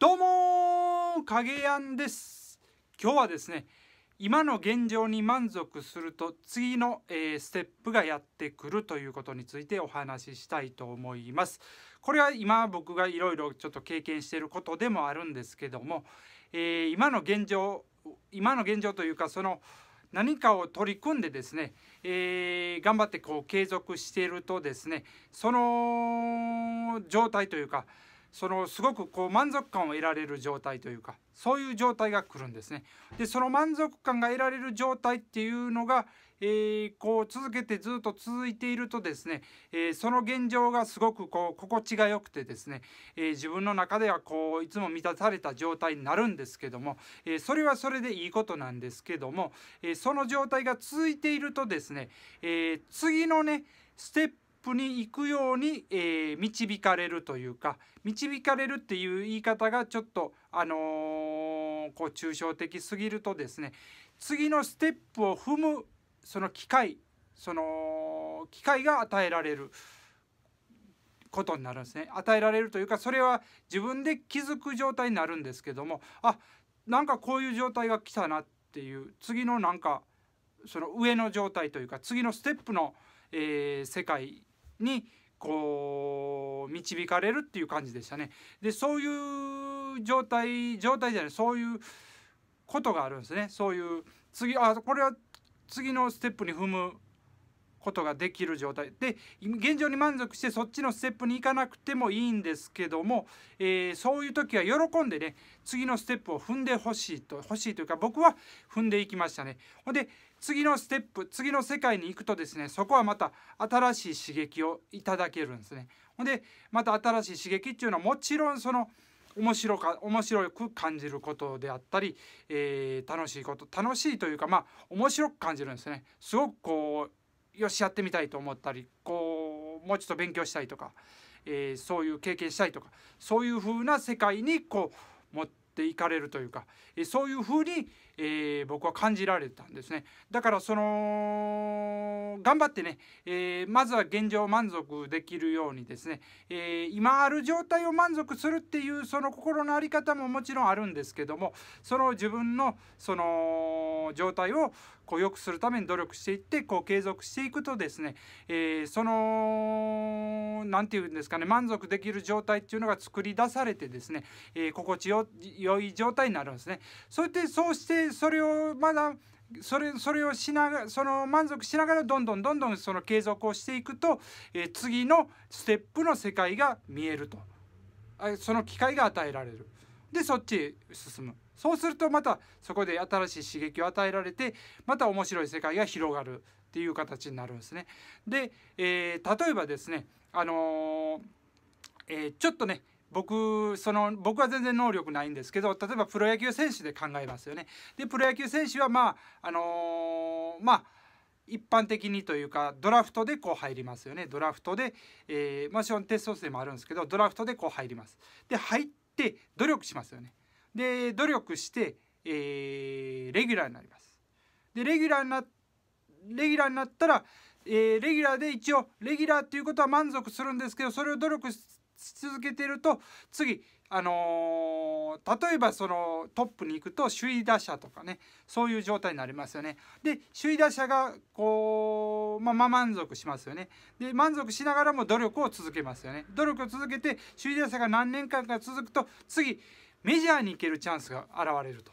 どうも影やんです今日はですね今の現状に満足すると次の、えー、ステップがやってくるということについてお話ししたいと思います。これは今僕がいろいろちょっと経験していることでもあるんですけども、えー、今の現状今の現状というかその何かを取り組んでですね、えー、頑張ってこう継続しているとですねその状態というかそのすごくこう満足感を得られる状態というかそういう状態が来るんですね。でその満足感が得られる状態っていうのが、えー、こう続けてずっと続いているとですね、えー、その現状がすごくこう心地が良くてですね、えー、自分の中ではこういつも満たされた状態になるんですけども、えそれはそれでいいことなんですけども、えその状態が続いているとですね、え次のねステッププに行くように、えー、導かれるというか導かれるっていう言い方がちょっとあのー、こう抽象的すぎるとですね次のステップを踏むその機会その機会が与えられることになるんですね与えられるというかそれは自分で気づく状態になるんですけどもあなんかこういう状態が来たなっていう次のなんかその上の状態というか次のステップの、えー、世界にこう導かれるっていう感じでしたね。でそういう状態状態じゃないそういうことがあるんですねそういう次あこれは次のステップに踏むことができる状態で現状に満足してそっちのステップに行かなくてもいいんですけども、えー、そういう時は喜んでね次のステップを踏んでほしいと欲しいというか僕は踏んでいきましたね。ほんで次のステップ次の世界に行くとですねそこはまた新しい刺激をいただけるんですね。ほんでまた新しい刺激っていうのはもちろんその面白か面白く感じることであったり、えー、楽しいこと楽しいというかまあ面白く感じるんですねすごくこうよしやってみたいと思ったりこうもうちょっと勉強したいとか、えー、そういう経験したいとかそういうふうな世界にこう持ってていかれるというか、えそういうふうに、えー、僕は感じられたんですねだからその頑張ってね、えー、まずは現状満足できるようにですね、えー、今ある状態を満足するっていうその心の在り方ももちろんあるんですけどもその自分のその状態をこう良くするために努力していってこう継続していくとですね、えその何て言うんですかね満足できる状態っていうのが作り出されてですね、えー、心地よい状態になるんですね。それてそうしてそれをまだそれそれをしながその満足しながらどんどんどんどんその継続をしていくと、えー、次のステップの世界が見えるとその機会が与えられるでそっちへ進むそうするとまたそこで新しい刺激を与えられてまた面白い世界が広がるっていう形になるんですね。で、えー、例えばですねあのー、えー、ちょっとね僕その僕は全然能力ないんですけど例えばプロ野球選手で考えますよね。でプロ野球選手はまああのー、まあ一般的にというかドラフトでこう入りますよねドラフトで、えー、もちろんテスト生もあるんですけどドラフトでこう入ります。で入って努力しますよね。で努力して、えー、レギュラーになります。でレギュラーになレギュラーになったらえー、レギュラーで一応レギュラーっていうことは満足するんですけどそれを努力し続けてると次あのー、例えばそのトップに行くと首位打者とかねそういう状態になりますよね。で首位打者がこう、まあ、まあ満足しますよね。で満足しながらも努力を続けますよね。努力を続けて首位打者が何年間か続くと次メジャーに行けるチャンスが現れると。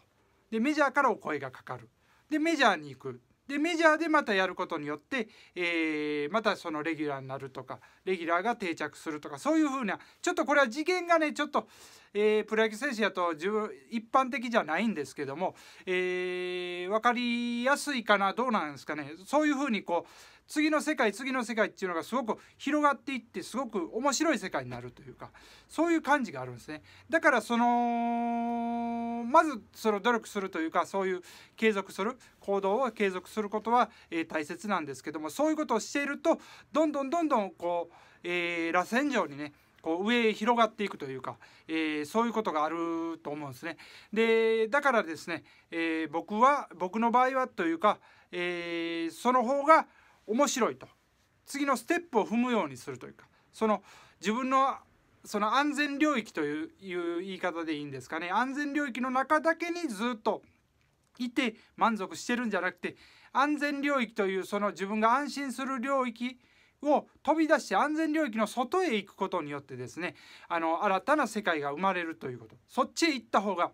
でメジャーからお声がかかる。でメジャーに行く。でメジャーでまたやることによって、えー、またそのレギュラーになるとかレギュラーが定着するとかそういうふうなちょっとこれは次元がねちょっとえー、プロ野球選手やと一般的じゃないんですけども、えー、分かりやすいかなどうなんですかねそういうふうにこう次の世界次の世界っていうのがすごく広がっていってすごく面白い世界になるというかそういう感じがあるんですねだからそのまずその努力するというかそういう継続する行動を継続することは、えー、大切なんですけどもそういうことをしているとどんどんどんどんこう、えー、螺旋状にねこう上へ広がっていくというか、えー、そういうことがあると思うんですね。でだからですね、えー、僕は僕の場合はというか、えー、その方が面白いと次のステップを踏むようにするというかその自分のその安全領域という言い方でいいんですかね安全領域の中だけにずっといて満足してるんじゃなくて安全領域というその自分が安心する領域を飛び出して安全領域の外へ行くことによってですねあの新たな世界が生まれるということそっちへ行った方が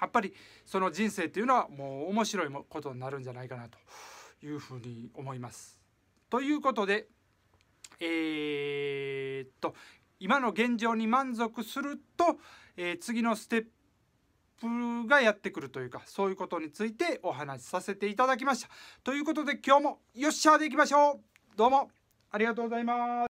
やっぱりその人生っていうのはもう面白いことになるんじゃないかなというふうに思います。ということでえー、っと今の現状に満足すると、えー、次のステップがやってくるというかそういうことについてお話しさせていただきました。ということで今日もよっしゃーでいきましょうどうもありがとうございます。